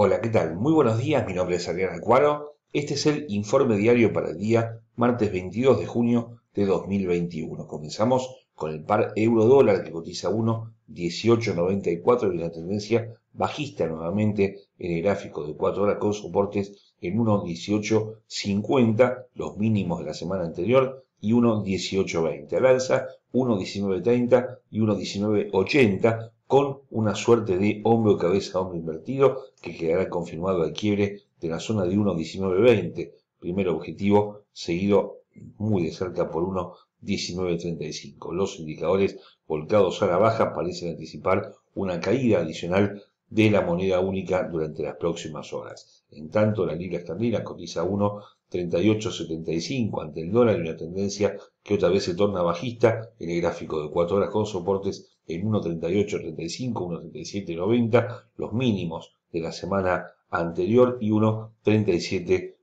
Hola, ¿qué tal? Muy buenos días, mi nombre es Adrián Acuaro. Este es el informe diario para el día martes 22 de junio de 2021. Comenzamos con el par euro dólar que cotiza 1.1894 y una tendencia bajista nuevamente en el gráfico de 4 horas con soportes en 1.1850, los mínimos de la semana anterior, y 1.1820. Al alza 1.1930 y 1.1980, con una suerte de hombro, cabeza, hombro invertido que quedará confirmado al quiebre de la zona de 1.19.20, primer objetivo seguido muy de cerca por 1.19.35. Los indicadores volcados a la baja parecen anticipar una caída adicional de la moneda única durante las próximas horas. En tanto, la libra esterlina cotiza 1.3875 ante el dólar, y una tendencia que otra vez se torna bajista en el gráfico de 4 horas con soportes en 1.3835, 1.3790, los mínimos de la semana anterior y 1.3740.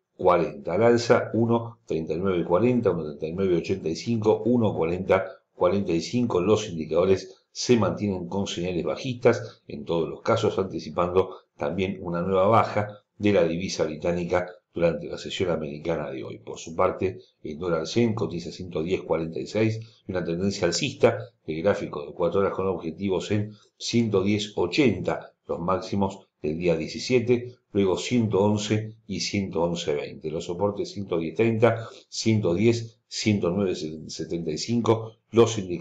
Al alza 1.3940, 1.3985, 1.4045 los indicadores se mantienen con señales bajistas, en todos los casos anticipando también una nueva baja de la divisa británica durante la sesión americana de hoy. Por su parte, el dólar 100 cotiza 110.46 y una tendencia alcista el gráfico de 4 horas con objetivos en 110.80, los máximos del día 17, luego 111 y 111.20. Los soportes 110.30, 110 109.75, los eh,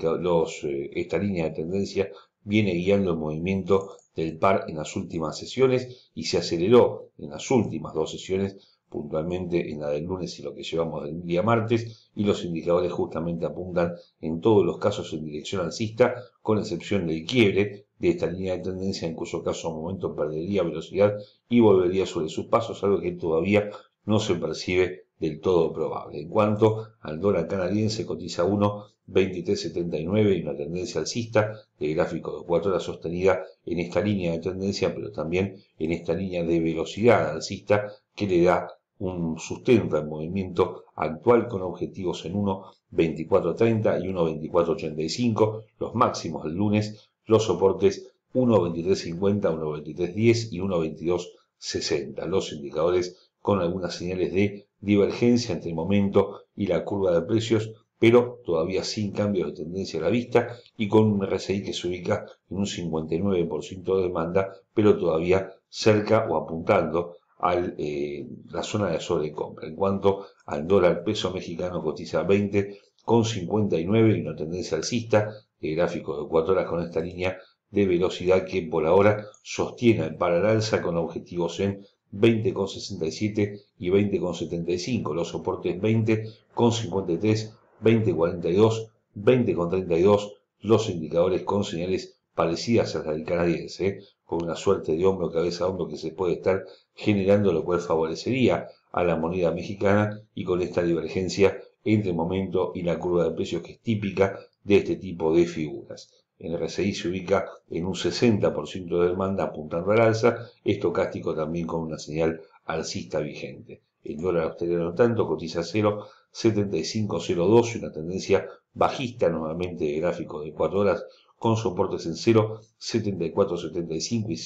esta línea de tendencia viene guiando el movimiento del par en las últimas sesiones y se aceleró en las últimas dos sesiones, puntualmente en la del lunes y lo que llevamos del día martes, y los indicadores justamente apuntan en todos los casos en dirección alcista, con excepción del quiebre de esta línea de tendencia, en cuyo caso a momento perdería velocidad y volvería sobre sus pasos, algo que todavía no se percibe del todo probable. En cuanto al dólar canadiense, cotiza 1,2379 y una tendencia alcista de gráfico de 4 horas sostenida en esta línea de tendencia, pero también en esta línea de velocidad alcista que le da un sustento al movimiento actual con objetivos en 1.24.30 y 1.24.85, los máximos el lunes, los soportes 1.23.50, 1.23.10 y 1.22.60, los indicadores con algunas señales de divergencia entre el momento y la curva de precios, pero todavía sin cambios de tendencia a la vista y con un RSI que se ubica en un 59% de demanda, pero todavía cerca o apuntando a eh, la zona de sobrecompra. En cuanto al dólar peso mexicano cotiza 20,59 con y una tendencia alcista, el gráfico de 4 horas con esta línea de velocidad que por ahora sostiene para el alza con objetivos en 20,67 y 20,75, los soportes 20,53, 20,42, 20,32, los indicadores con señales parecidas a las del canadiense, ¿eh? con una suerte de hombro, cabeza, a hombro que se puede estar generando, lo cual favorecería a la moneda mexicana y con esta divergencia entre el momento y la curva de precios que es típica de este tipo de figuras. El RSI se ubica en un 60% de demanda apuntando al alza, estocástico también con una señal alcista vigente. El dólar australiano tanto cotiza 0,7502 y una tendencia bajista nuevamente de gráfico de cuatro horas con soportes en 0.7475 y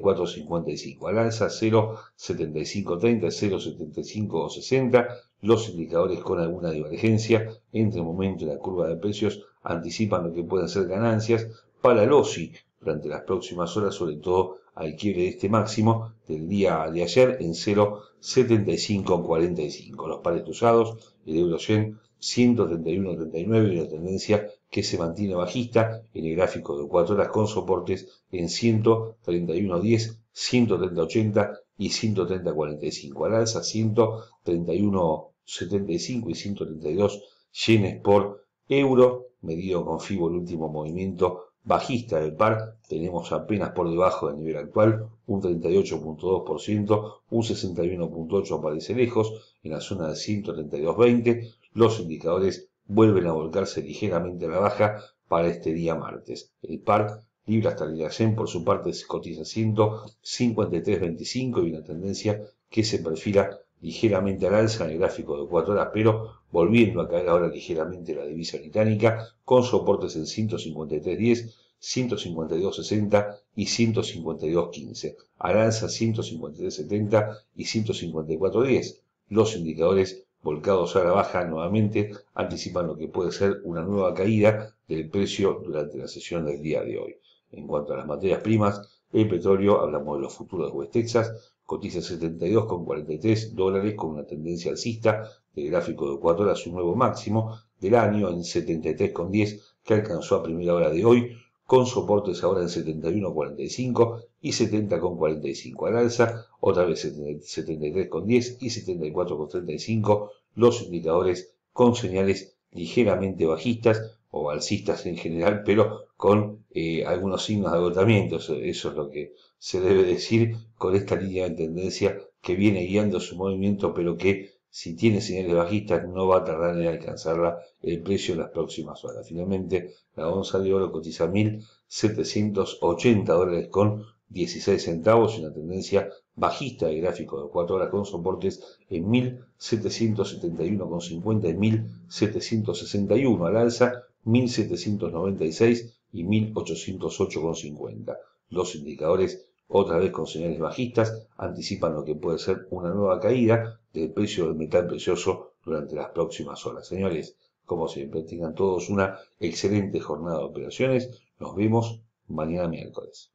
0.7455. Al alza 0.7530, 0.7560. Los indicadores con alguna divergencia entre el momento y la curva de precios anticipan lo que pueden ser ganancias para los OSI durante las próximas horas, sobre todo al quiebre de este máximo del día de ayer en 0.7545. Los pares cruzados, el euro yen 131.39 y una tendencia que se mantiene bajista en el gráfico de 4 horas con soportes en 131.10, 130.80 y 130.45 Al alza 131.75 y 132 yenes por euro, medido con FIBO el último movimiento bajista del par, tenemos apenas por debajo del nivel actual un 38.2%, un 61.8% parece lejos en la zona de 132.20, los indicadores vuelven a volcarse ligeramente a la baja para este día martes. El par libra hasta el por su parte, se cotiza 153.25 y una tendencia que se perfila ligeramente al alza en el gráfico de 4 horas, pero volviendo a caer ahora ligeramente la divisa británica, con soportes en 153.10, 152.60 y 152.15, al alza 153.70 y 154.10. Los indicadores volcados a la baja nuevamente, anticipan lo que puede ser una nueva caída del precio durante la sesión del día de hoy. En cuanto a las materias primas, el petróleo, hablamos de los futuros de West Texas, cotiza 72,43 dólares con una tendencia alcista de gráfico de 4 horas, su nuevo máximo del año en 73,10 que alcanzó a primera hora de hoy, con soportes ahora en 71,45 y 70,45 al alza, otra vez 73,10 y 74,35 los indicadores con señales ligeramente bajistas o alcistas en general, pero con eh, algunos signos de agotamiento, eso es lo que se debe decir con esta línea de tendencia que viene guiando su movimiento, pero que si tiene señales bajistas, no va a tardar en alcanzarla el precio en las próximas horas. Finalmente, la onza de oro cotiza 1.780 dólares con 16 centavos, una tendencia bajista de gráfico de 4 horas con soportes en 1.771,50 y 1.761 al alza, 1.796 y 1.808,50. Los indicadores otra vez con señales bajistas, anticipan lo que puede ser una nueva caída del precio del metal precioso durante las próximas horas. Señores, como siempre, tengan todos una excelente jornada de operaciones. Nos vemos mañana miércoles.